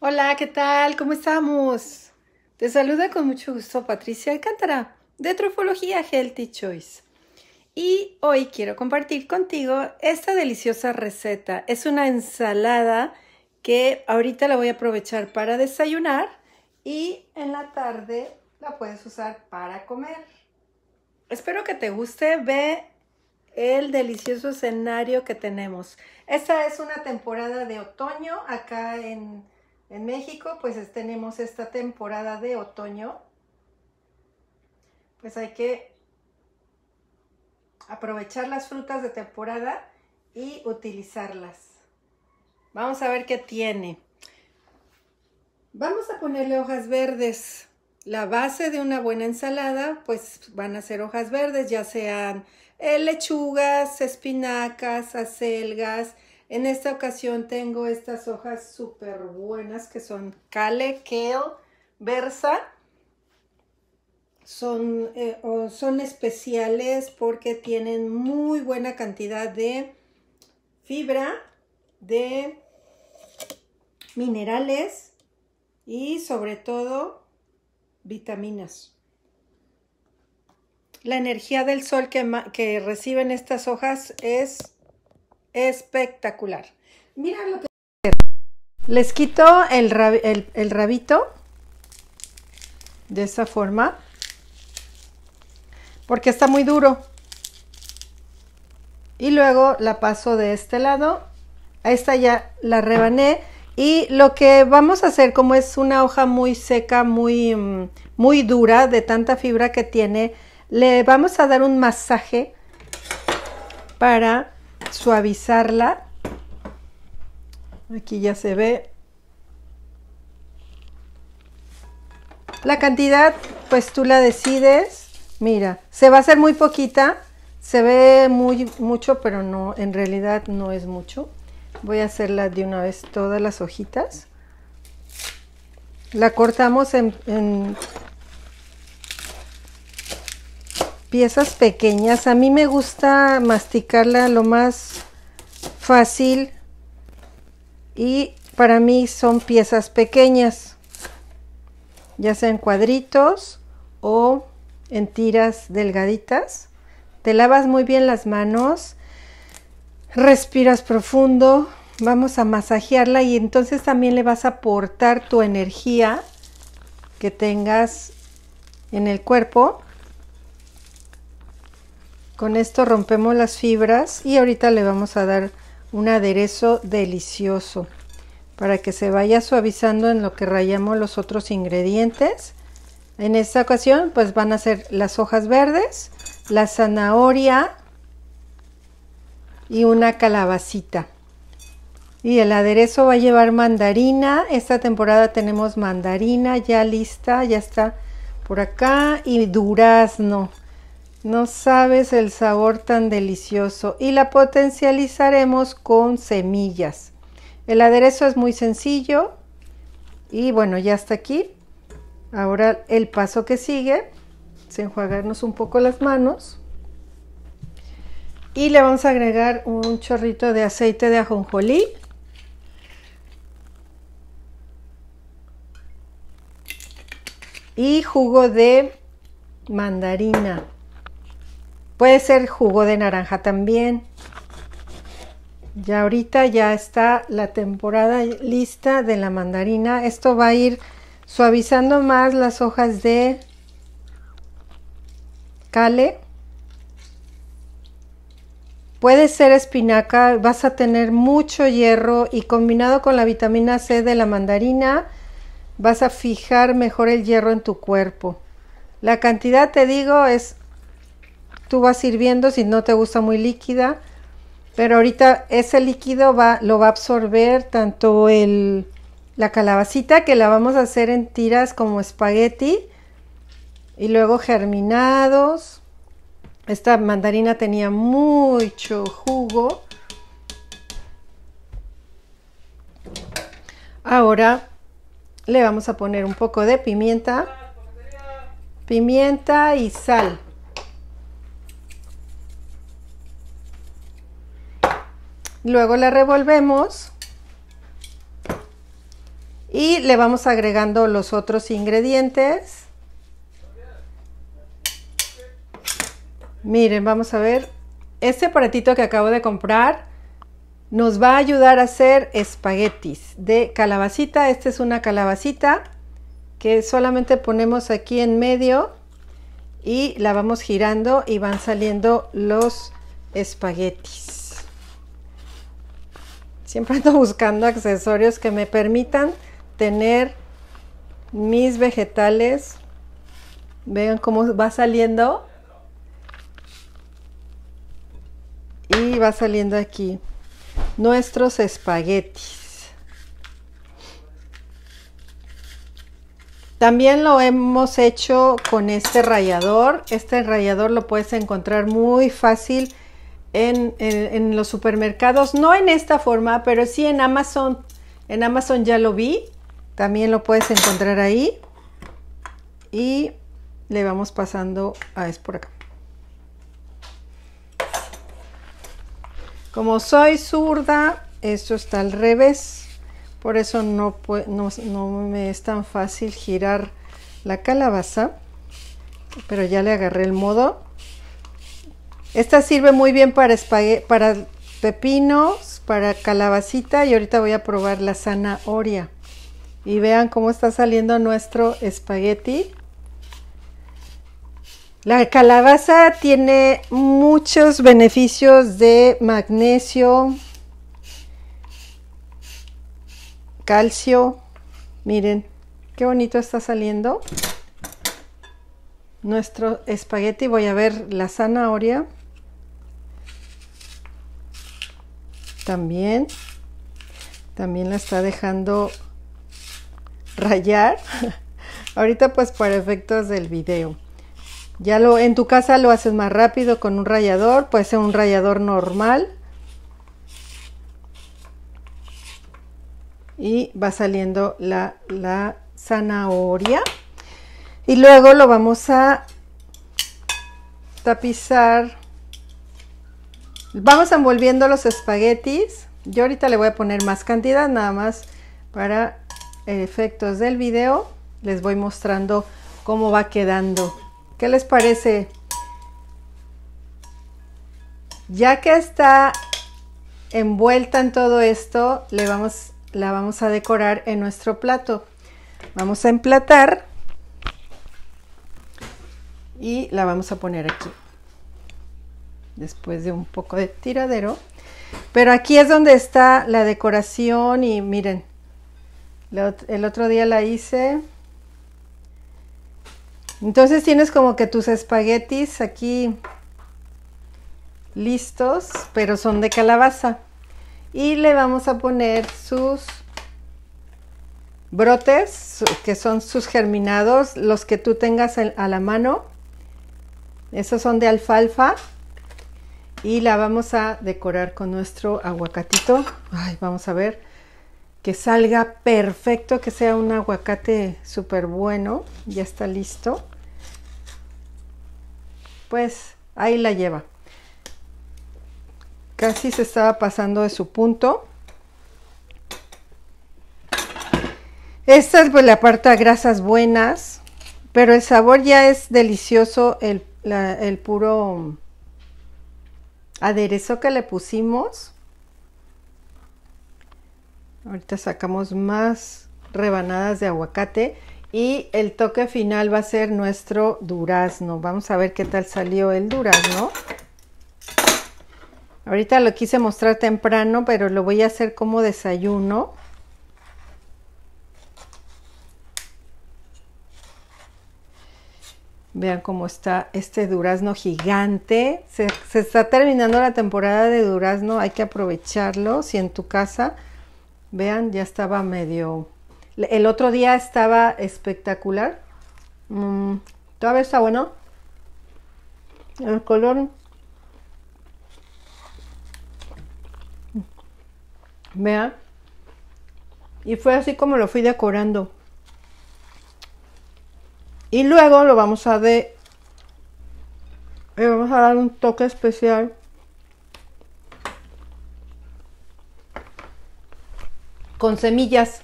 Hola, ¿qué tal? ¿Cómo estamos? Te saluda con mucho gusto Patricia Alcántara de Trofología Healthy Choice. Y hoy quiero compartir contigo esta deliciosa receta. Es una ensalada que ahorita la voy a aprovechar para desayunar y en la tarde la puedes usar para comer. Espero que te guste. Ve el delicioso escenario que tenemos. Esta es una temporada de otoño acá en en México, pues tenemos esta temporada de otoño. Pues hay que aprovechar las frutas de temporada y utilizarlas. Vamos a ver qué tiene. Vamos a ponerle hojas verdes. La base de una buena ensalada, pues van a ser hojas verdes, ya sean eh, lechugas, espinacas, acelgas, en esta ocasión tengo estas hojas súper buenas que son Kale, Kale, Versa. Son, eh, son especiales porque tienen muy buena cantidad de fibra, de minerales y sobre todo vitaminas. La energía del sol que, que reciben estas hojas es espectacular. Mira lo que les quito el, rabito de esa forma porque está muy duro. Y luego la paso de este lado. A esta ya la rebané. Y lo que vamos a hacer, como es una hoja muy seca, muy, mm, muy dura, de tanta fibra que tiene, le vamos a dar un masaje para suavizarla. Aquí ya se ve. La cantidad, pues tú la decides. Mira, se va a hacer muy poquita. Se ve muy mucho, pero no, en realidad no es mucho. Voy a hacerla de una vez todas las hojitas. La cortamos en, en piezas pequeñas. A mí me gusta masticarla lo más fácil y para mí son piezas pequeñas, ya sea en cuadritos o en tiras delgaditas. Te lavas muy bien las manos, respiras profundo, vamos a masajearla y entonces también le vas a aportar tu energía que tengas en el cuerpo con esto rompemos las fibras y ahorita le vamos a dar un aderezo delicioso para que se vaya suavizando en lo que rayamos los otros ingredientes. En esta ocasión pues van a ser las hojas verdes, la zanahoria y una calabacita. Y el aderezo va a llevar mandarina. Esta temporada tenemos mandarina ya lista, ya está por acá y durazno. No sabes el sabor tan delicioso y la potencializaremos con semillas. El aderezo es muy sencillo y bueno, ya está aquí. Ahora el paso que sigue es enjuagarnos un poco las manos y le vamos a agregar un chorrito de aceite de ajonjolí. Y jugo de mandarina. Puede ser jugo de naranja también. Ya ahorita ya está la temporada lista de la mandarina. Esto va a ir suavizando más las hojas de cale. Puede ser espinaca, vas a tener mucho hierro y combinado con la vitamina C de la mandarina vas a fijar mejor el hierro en tu cuerpo. La cantidad, te digo, es tú vas sirviendo si no te gusta muy líquida, pero ahorita ese líquido va, lo va a absorber tanto el, la calabacita que la vamos a hacer en tiras como espagueti y luego germinados. Esta mandarina tenía mucho jugo. Ahora le vamos a poner un poco de pimienta, pimienta y sal. Luego la revolvemos y le vamos agregando los otros ingredientes. Miren, vamos a ver. Este aparatito que acabo de comprar nos va a ayudar a hacer espaguetis de calabacita. Esta es una calabacita que solamente ponemos aquí en medio y la vamos girando y van saliendo los espaguetis. Siempre ando buscando accesorios que me permitan tener mis vegetales. Vean cómo va saliendo. Y va saliendo aquí nuestros espaguetis. También lo hemos hecho con este rallador. Este rallador lo puedes encontrar muy fácil en, los supermercados, no en esta forma, pero sí en Amazon. En Amazon ya lo vi, también lo puedes encontrar ahí. Y le vamos pasando a es por acá. Como soy zurda, esto está al revés. Por eso no, no, no me es tan fácil girar la calabaza. Pero ya le agarré el modo. Esta sirve muy bien para, para pepinos, para calabacita y ahorita voy a probar la zanahoria. Y vean cómo está saliendo nuestro espagueti. La calabaza tiene muchos beneficios de magnesio, calcio. Miren, qué bonito está saliendo nuestro espagueti. Voy a ver la zanahoria. también. También la está dejando rayar. Ahorita pues por efectos del video. Ya lo en tu casa lo haces más rápido con un rallador, puede ser un rallador normal. Y va saliendo la, la zanahoria. Y luego lo vamos a tapizar Vamos envolviendo los espaguetis. Yo ahorita le voy a poner más cantidad, nada más para efectos del video. Les voy mostrando cómo va quedando. ¿Qué les parece? Ya que está envuelta en todo esto, le vamos, la vamos a decorar en nuestro plato. Vamos a emplatar y la vamos a poner aquí después de un poco de tiradero. Pero aquí es donde está la decoración y miren, el otro día la hice. Entonces tienes como que tus espaguetis aquí listos, pero son de calabaza. Y le vamos a poner sus brotes, que son sus germinados, los que tú tengas a la mano. Esos son de alfalfa y la vamos a decorar con nuestro aguacatito. vamos a ver que salga perfecto, que sea un aguacate súper bueno. Ya está listo. Pues ahí la lleva. Casi se estaba pasando de su punto. Esta es pues, la parte grasas buenas, pero el sabor ya es delicioso, el, el puro aderezo que le pusimos. Ahorita sacamos más rebanadas de aguacate y el toque final va a ser nuestro durazno. Vamos a ver qué tal salió el durazno. Ahorita lo quise mostrar temprano, pero lo voy a hacer como desayuno. Vean cómo está este durazno gigante. Se, está terminando la temporada de durazno, hay que aprovecharlo. Si en tu casa, vean, ya estaba medio... El otro día estaba espectacular. Mm, todavía está bueno. El color... Vean. Y fue así como lo fui decorando y luego lo vamos a vamos a dar un toque especial con semillas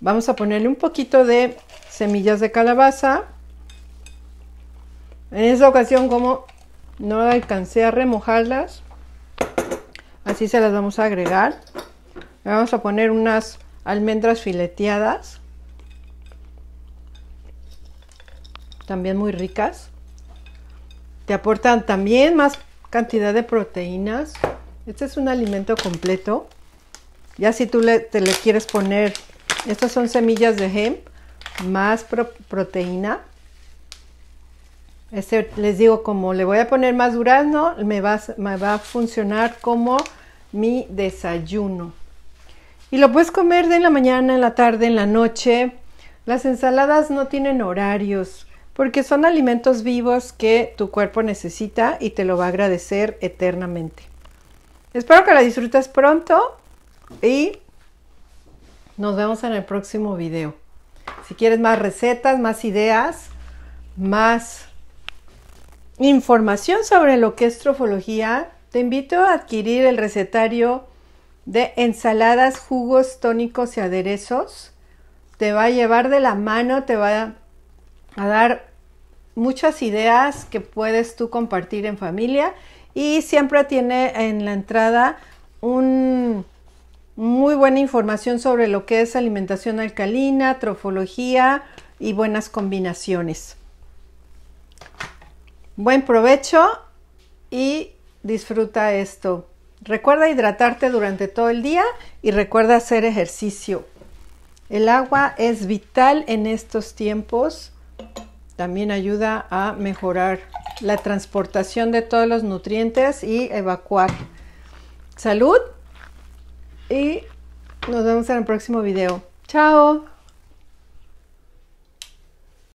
vamos a ponerle un poquito de semillas de calabaza en esta ocasión como no alcancé a remojarlas así se las vamos a agregar le vamos a poner unas almendras fileteadas también muy ricas. Te aportan también más cantidad de proteínas. Este es un alimento completo. Ya si tú le, te le quieres poner, estas son semillas de hemp, más proteína. Este, les digo, como le voy a poner más durazno, me va, me va a funcionar como mi desayuno. Y lo puedes comer de la mañana, en la tarde, en la noche. Las ensaladas no tienen horarios porque son alimentos vivos que tu cuerpo necesita y te lo va a agradecer eternamente. Espero que la disfrutes pronto y nos vemos en el próximo video. Si quieres más recetas, más ideas, más información sobre lo que es trofología, te invito a adquirir el recetario de ensaladas, jugos, tónicos y aderezos. Te va a llevar de la mano, te va a a dar muchas ideas que puedes tú compartir en familia y siempre tiene en la entrada un muy buena información sobre lo que es alimentación alcalina, trofología y buenas combinaciones. Buen provecho y disfruta esto. Recuerda hidratarte durante todo el día y recuerda hacer ejercicio. El agua es vital en estos tiempos también ayuda a mejorar la transportación de todos los nutrientes y evacuar. Salud y nos vemos en el próximo video. Chao.